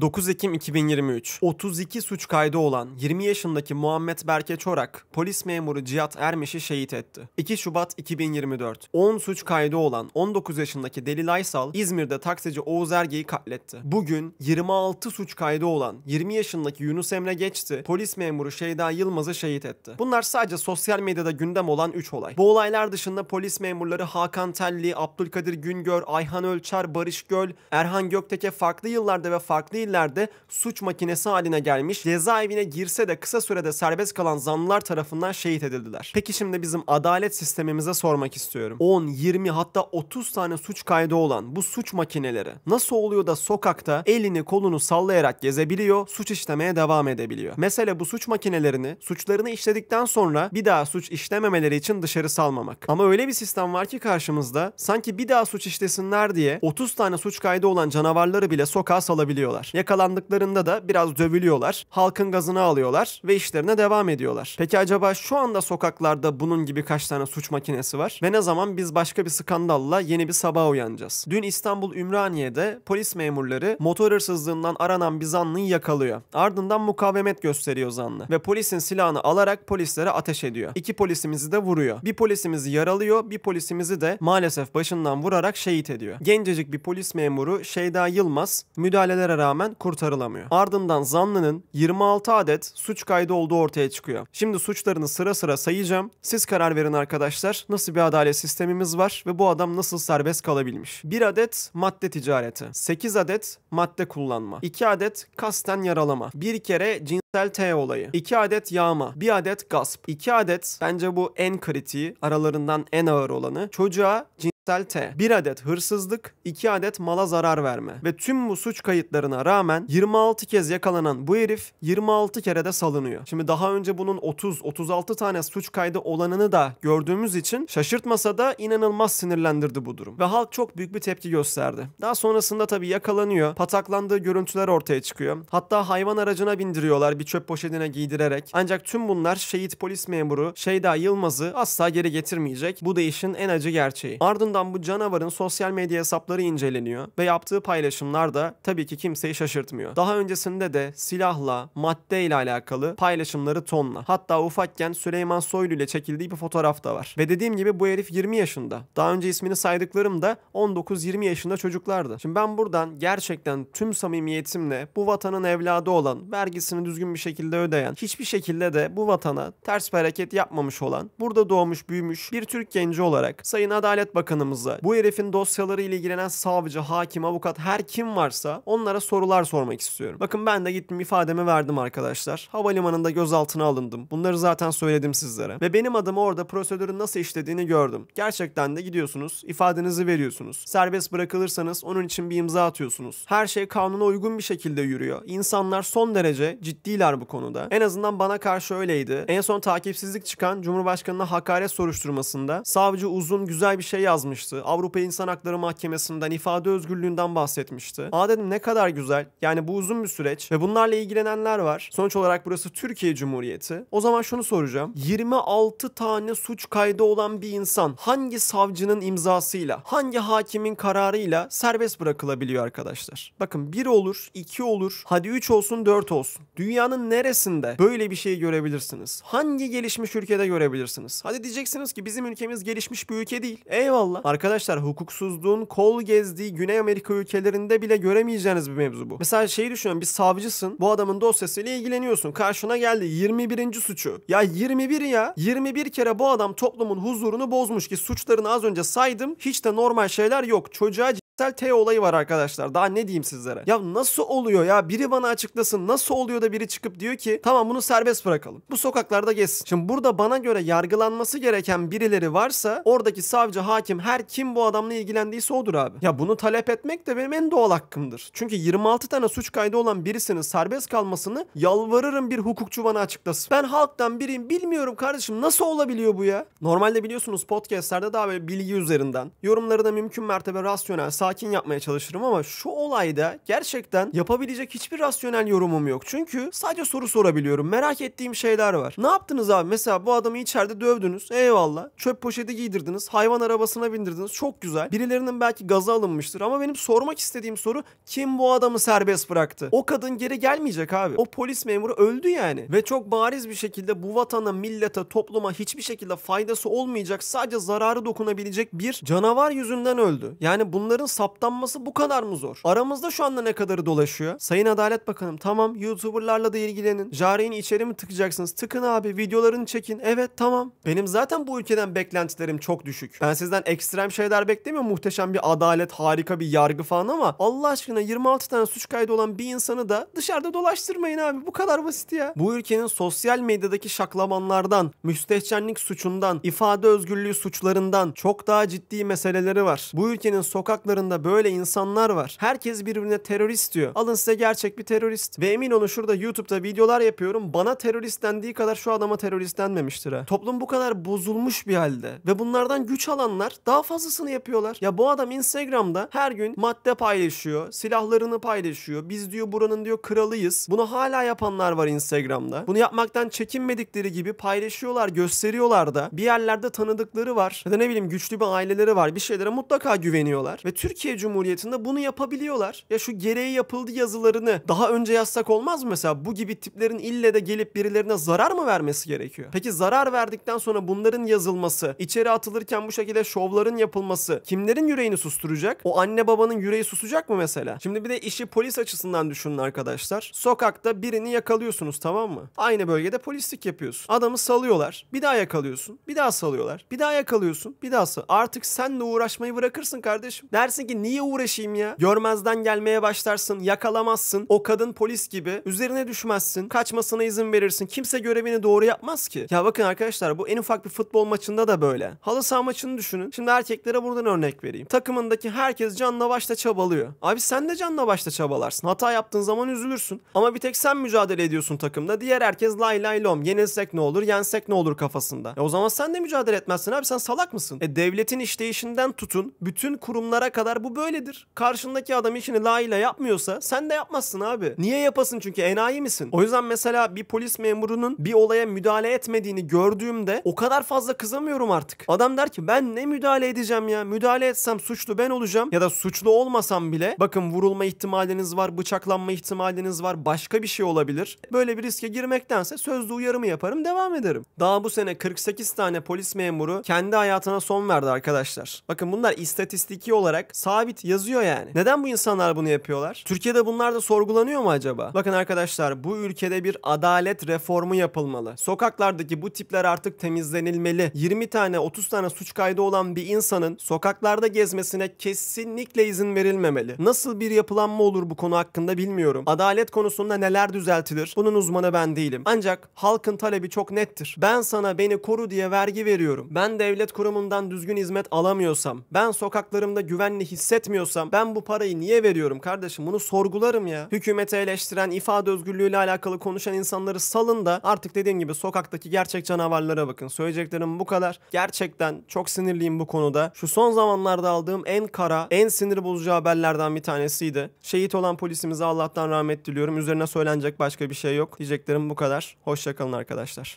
9 Ekim 2023. 32 suç kaydı olan 20 yaşındaki Muhammed Berke Çorak, polis memuru Cihat Ermiş'i şehit etti. 2 Şubat 2024. 10 suç kaydı olan 19 yaşındaki Delil Aysal, İzmir'de taksici Oğuz Erge'yi katletti. Bugün 26 suç kaydı olan 20 yaşındaki Yunus Emre Geçti, polis memuru Şeyda Yılmaz'ı şehit etti. Bunlar sadece sosyal medyada gündem olan 3 olay. Bu olaylar dışında polis memurları Hakan Telli, Abdülkadir Güngör, Ayhan Ölçer, Barış Göl, Erhan Göktek'e farklı yıllarda ve farklı değillerde suç makinesi haline gelmiş, cezaevine girse de kısa sürede serbest kalan zanlılar tarafından şehit edildiler. Peki şimdi bizim adalet sistemimize sormak istiyorum. 10, 20 hatta 30 tane suç kaydı olan bu suç makineleri nasıl oluyor da sokakta elini kolunu sallayarak gezebiliyor, suç işlemeye devam edebiliyor? Mesela bu suç makinelerini suçlarını işledikten sonra bir daha suç işlememeleri için dışarı salmamak. Ama öyle bir sistem var ki karşımızda sanki bir daha suç işlesinler diye 30 tane suç kaydı olan canavarları bile sokağa salabiliyorlar. Yakalandıklarında da biraz dövülüyorlar. Halkın gazını alıyorlar ve işlerine devam ediyorlar. Peki acaba şu anda sokaklarda bunun gibi kaç tane suç makinesi var? Ve ne zaman biz başka bir skandalla yeni bir sabah uyanacağız? Dün İstanbul Ümraniye'de polis memurları motor hırsızlığından aranan bir zanlıyı yakalıyor. Ardından mukavemet gösteriyor zanlı ve polisin silahını alarak polislere ateş ediyor. İki polisimizi de vuruyor. Bir polisimizi yaralıyor, bir polisimizi de maalesef başından vurarak şehit ediyor. Gencecik bir polis memuru Şeyda Yılmaz müdahalelere rağmen rağmen kurtarılamıyor. Ardından zanlının 26 adet suç kaydı olduğu ortaya çıkıyor. Şimdi suçlarını sıra sıra sayacağım. Siz karar verin arkadaşlar. Nasıl bir adalet sistemimiz var ve bu adam nasıl serbest kalabilmiş? 1 adet madde ticareti, 8 adet madde kullanma, 2 adet kasten yaralama, 1 kere cins Sel T olayı. 2 adet yağma, 1 adet gasp, 2 adet bence bu en kritiği, aralarından en ağır olanı. Çocuğa cins Postal T. 1 adet hırsızlık, 2 adet mala zarar verme. Ve tüm bu suç kayıtlarına rağmen 26 kez yakalanan bu herif 26 kere de salınıyor. Şimdi daha önce bunun 30-36 tane suç kaydı olanını da gördüğümüz için şaşırtmasa da inanılmaz sinirlendirdi bu durum. Ve halk çok büyük bir tepki gösterdi. Daha sonrasında tabii yakalanıyor. Pataklandığı görüntüler ortaya çıkıyor. Hatta hayvan aracına bindiriyorlar bir çöp poşetine giydirerek. Ancak tüm bunlar şehit polis memuru Şeyda Yılmaz'ı asla geri getirmeyecek. Bu da işin en acı gerçeği. Ardından ardından bu canavarın sosyal medya hesapları inceleniyor ve yaptığı paylaşımlar da tabii ki kimseyi şaşırtmıyor. Daha öncesinde de silahla, madde ile alakalı paylaşımları tonla. Hatta ufakken Süleyman Soylu ile çekildiği bir fotoğraf da var. Ve dediğim gibi bu herif 20 yaşında. Daha önce ismini saydıklarım da 19-20 yaşında çocuklardı. Şimdi ben buradan gerçekten tüm samimiyetimle bu vatanın evladı olan, vergisini düzgün bir şekilde ödeyen, hiçbir şekilde de bu vatana ters bir hareket yapmamış olan, burada doğmuş büyümüş bir Türk genci olarak Sayın Adalet Bakanım aramızda bu herifin dosyaları ile ilgilenen savcı, hakim, avukat her kim varsa onlara sorular sormak istiyorum. Bakın ben de gittim ifademi verdim arkadaşlar. Havalimanında gözaltına alındım. Bunları zaten söyledim sizlere. Ve benim adımı orada prosedürün nasıl işlediğini gördüm. Gerçekten de gidiyorsunuz, ifadenizi veriyorsunuz. Serbest bırakılırsanız onun için bir imza atıyorsunuz. Her şey kanuna uygun bir şekilde yürüyor. İnsanlar son derece ciddiler bu konuda. En azından bana karşı öyleydi. En son takipsizlik çıkan Cumhurbaşkanı'na hakaret soruşturmasında savcı uzun güzel bir şey yazmış yazmıştı. Avrupa İnsan Hakları Mahkemesi'nden ifade özgürlüğünden bahsetmişti. Aa dedim ne kadar güzel. Yani bu uzun bir süreç ve bunlarla ilgilenenler var. Sonuç olarak burası Türkiye Cumhuriyeti. O zaman şunu soracağım. 26 tane suç kaydı olan bir insan hangi savcının imzasıyla, hangi hakimin kararıyla serbest bırakılabiliyor arkadaşlar? Bakın bir olur, iki olur, hadi üç olsun, dört olsun. Dünyanın neresinde böyle bir şey görebilirsiniz? Hangi gelişmiş ülkede görebilirsiniz? Hadi diyeceksiniz ki bizim ülkemiz gelişmiş bir ülke değil. Eyvallah ama arkadaşlar hukuksuzluğun kol gezdiği Güney Amerika ülkelerinde bile göremeyeceğiniz bir mevzu bu. Mesela şeyi düşünün bir savcısın bu adamın dosyasıyla ilgileniyorsun. Karşına geldi 21. suçu. Ya 21 ya 21 kere bu adam toplumun huzurunu bozmuş ki suçlarını az önce saydım hiç de normal şeyler yok. Çocuğa Pastel T olayı var arkadaşlar. Daha ne diyeyim sizlere? Ya nasıl oluyor ya? Biri bana açıklasın. Nasıl oluyor da biri çıkıp diyor ki tamam bunu serbest bırakalım. Bu sokaklarda gezsin. Şimdi burada bana göre yargılanması gereken birileri varsa oradaki savcı, hakim her kim bu adamla ilgilendiyse odur abi. Ya bunu talep etmek de benim en doğal hakkımdır. Çünkü 26 tane suç kaydı olan birisinin serbest kalmasını yalvarırım bir hukukçu bana açıklasın. Ben halktan biriyim bilmiyorum kardeşim nasıl olabiliyor bu ya? Normalde biliyorsunuz podcastlerde daha böyle bilgi üzerinden yorumları da mümkün mertebe rasyonel, sakin yapmaya çalışırım ama şu olayda gerçekten yapabilecek hiçbir rasyonel yorumum yok. Çünkü sadece soru sorabiliyorum. Merak ettiğim şeyler var. Ne yaptınız abi? Mesela bu adamı içeride dövdünüz. Eyvallah. Çöp poşeti giydirdiniz. Hayvan arabasına bindirdiniz. Çok güzel. Birilerinin belki gazı alınmıştır ama benim sormak istediğim soru kim bu adamı serbest bıraktı? O kadın geri gelmeyecek abi. O polis memuru öldü yani. Ve çok bariz bir şekilde bu vatana, millete, topluma hiçbir şekilde faydası olmayacak sadece zararı dokunabilecek bir canavar yüzünden öldü. Yani bunların saptanması bu kadar mı zor? Aramızda şu anda ne kadarı dolaşıyor? Sayın Adalet Bakanım tamam YouTuber'larla da ilgilenin. Jari'nin içeri mi tıkacaksınız? Tıkın abi videolarını çekin. Evet tamam. Benim zaten bu ülkeden beklentilerim çok düşük. Ben sizden ekstrem şeyler beklemiyorum. Muhteşem bir adalet, harika bir yargı falan ama Allah aşkına 26 tane suç kaydı olan bir insanı da dışarıda dolaştırmayın abi. Bu kadar basit ya. Bu ülkenin sosyal medyadaki şaklamanlardan, müstehcenlik suçundan, ifade özgürlüğü suçlarından çok daha ciddi meseleleri var. Bu ülkenin sokakları gruplarında böyle insanlar var. Herkes birbirine terörist diyor. Alın size gerçek bir terörist. Ve emin olun şurada YouTube'da videolar yapıyorum. Bana terörist dendiği kadar şu adama terörist denmemiştir ha. Toplum bu kadar bozulmuş bir halde. Ve bunlardan güç alanlar daha fazlasını yapıyorlar. Ya bu adam Instagram'da her gün madde paylaşıyor. Silahlarını paylaşıyor. Biz diyor buranın diyor kralıyız. Bunu hala yapanlar var Instagram'da. Bunu yapmaktan çekinmedikleri gibi paylaşıyorlar, gösteriyorlar da. Bir yerlerde tanıdıkları var. Ya da ne bileyim güçlü bir aileleri var. Bir şeylere mutlaka güveniyorlar. Ve Türk Türkiye Cumhuriyeti'nde bunu yapabiliyorlar. Ya şu gereği yapıldı yazılarını daha önce yazsak olmaz mı mesela? Bu gibi tiplerin ille de gelip birilerine zarar mı vermesi gerekiyor? Peki zarar verdikten sonra bunların yazılması, içeri atılırken bu şekilde şovların yapılması kimlerin yüreğini susturacak? O anne babanın yüreği susacak mı mesela? Şimdi bir de işi polis açısından düşünün arkadaşlar. Sokakta birini yakalıyorsunuz tamam mı? Aynı bölgede polislik yapıyorsun. Adamı salıyorlar. Bir daha yakalıyorsun. Bir daha salıyorlar. Bir daha yakalıyorsun. Bir daha sal. Artık sen de uğraşmayı bırakırsın kardeşim. Dersin dersin ki niye uğraşayım ya? Görmezden gelmeye başlarsın, yakalamazsın. O kadın polis gibi üzerine düşmezsin. Kaçmasına izin verirsin. Kimse görevini doğru yapmaz ki. Ya bakın arkadaşlar bu en ufak bir futbol maçında da böyle. Halı saha maçını düşünün. Şimdi erkeklere buradan örnek vereyim. Takımındaki herkes canla başla çabalıyor. Abi sen de canla başla çabalarsın. Hata yaptığın zaman üzülürsün. Ama bir tek sen mücadele ediyorsun takımda. Diğer herkes lay lay lom. Yenilsek ne olur, yensek ne olur kafasında. E o zaman sen de mücadele etmezsin abi sen salak mısın? E devletin işleyişinden tutun bütün kurumlara kadar kadar bu böyledir. Karşındaki adam işini layığıyla yapmıyorsa sen de yapmazsın abi. Niye yapasın çünkü enayi misin? O yüzden mesela bir polis memurunun bir olaya müdahale etmediğini gördüğümde o kadar fazla kızamıyorum artık. Adam der ki ben ne müdahale edeceğim ya? Müdahale etsem suçlu ben olacağım ya da suçlu olmasam bile bakın vurulma ihtimaliniz var, bıçaklanma ihtimaliniz var, başka bir şey olabilir. Böyle bir riske girmektense sözlü uyarımı yaparım devam ederim. Daha bu sene 48 tane polis memuru kendi hayatına son verdi arkadaşlar. Bakın bunlar istatistiki olarak Sabit yazıyor yani. Neden bu insanlar bunu yapıyorlar? Türkiye'de bunlar da sorgulanıyor mu acaba? Bakın arkadaşlar bu ülkede bir adalet reformu yapılmalı. Sokaklardaki bu tipler artık temizlenilmeli. 20 tane 30 tane suç kaydı olan bir insanın sokaklarda gezmesine kesinlikle izin verilmemeli. Nasıl bir yapılanma olur bu konu hakkında bilmiyorum. Adalet konusunda neler düzeltilir? Bunun uzmanı ben değilim. Ancak halkın talebi çok nettir. Ben sana beni koru diye vergi veriyorum. Ben devlet kurumundan düzgün hizmet alamıyorsam, ben sokaklarımda güvenli hissetmiyorsam ben bu parayı niye veriyorum kardeşim? Bunu sorgularım ya. Hükümete eleştiren, ifade özgürlüğüyle alakalı konuşan insanları salın da artık dediğim gibi sokaktaki gerçek canavarlara bakın. Söyleyeceklerim bu kadar. Gerçekten çok sinirliyim bu konuda. Şu son zamanlarda aldığım en kara, en sinir bozucu haberlerden bir tanesiydi. Şehit olan polisimize Allah'tan rahmet diliyorum. Üzerine söylenecek başka bir şey yok. Diyeceklerim bu kadar. Hoşçakalın arkadaşlar.